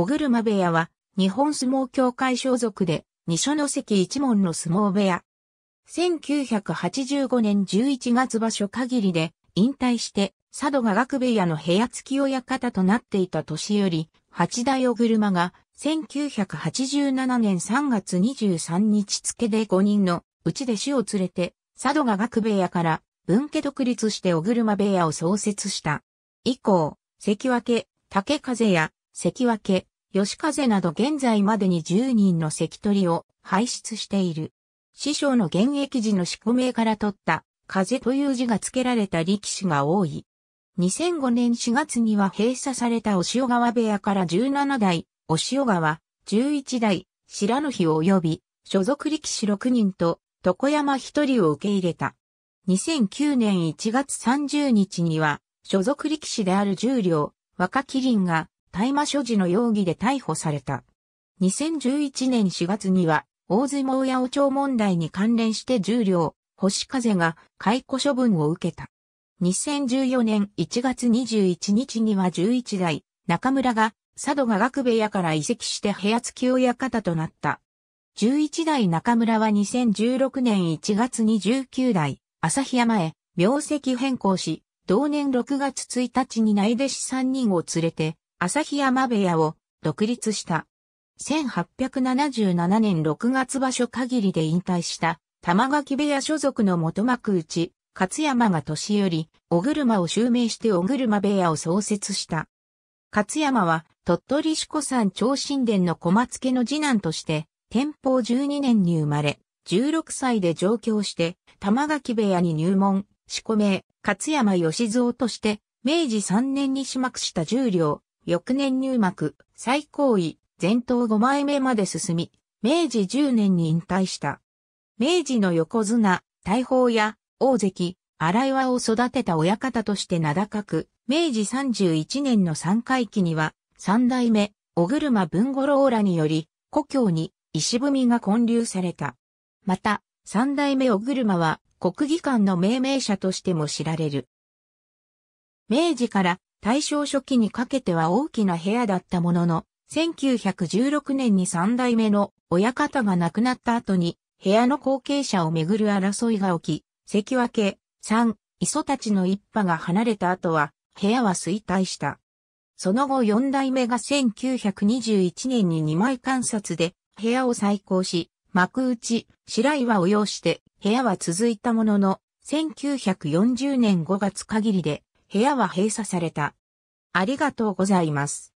小車部屋は、日本相撲協会所属で、二所ノ関一門の相撲部屋。1985年11月場所限りで、引退して、佐渡が学部屋の部屋付き親方となっていた年より、八大小車が、1987年3月23日付で5人のうちで死を連れて、佐渡が学部屋から分家独立して小車部屋を創設した。以降、関脇、竹風や関脇、吉風など現在までに10人の関取を輩出している。師匠の現役時の宿命から取った風という字が付けられた力士が多い。2005年4月には閉鎖された押尾川部屋から17代、押尾川、11代、白の日及び、所属力士6人と、床山1人を受け入れた。2009年1月30日には、所属力士である十両、若麒麟が、大麻所持の容疑で逮捕された。2011年4月には、大相撲八お町問題に関連して重量、星風が解雇処分を受けた。2014年1月21日には11代、中村が、佐渡が学部屋から移籍して部屋付き親方となった。11代中村は2016年1月に19代、旭山へ、名跡変更し、同年6月1日に内弟子3人を連れて、朝日山部屋を独立した。1877年6月場所限りで引退した玉垣部屋所属の元幕内、勝山が年寄り、小車を襲名して小車部屋を創設した。勝山は鳥取四股山長神殿の小松家の次男として、天保12年に生まれ、16歳で上京して、玉垣部屋に入門、四股名、勝山義蔵として、明治3年に始幕した十両、翌年入幕、最高位、前頭5枚目まで進み、明治10年に引退した。明治の横綱、大砲や、大関、荒岩を育てた親方として名高く、明治31年の3回期には、三代目、小車文五郎らにより、故郷に石踏みが建立された。また、三代目小車は国技館の命名者としても知られる。明治から大正初期にかけては大きな部屋だったものの、1916年に三代目の親方が亡くなった後に、部屋の後継者をめぐる争いが起き、関脇、三、磯たちの一派が離れた後は、部屋は衰退した。その後四代目が1921年に二枚観察で部屋を再興し、幕内、白岩を要して部屋は続いたものの、1940年5月限りで部屋は閉鎖された。ありがとうございます。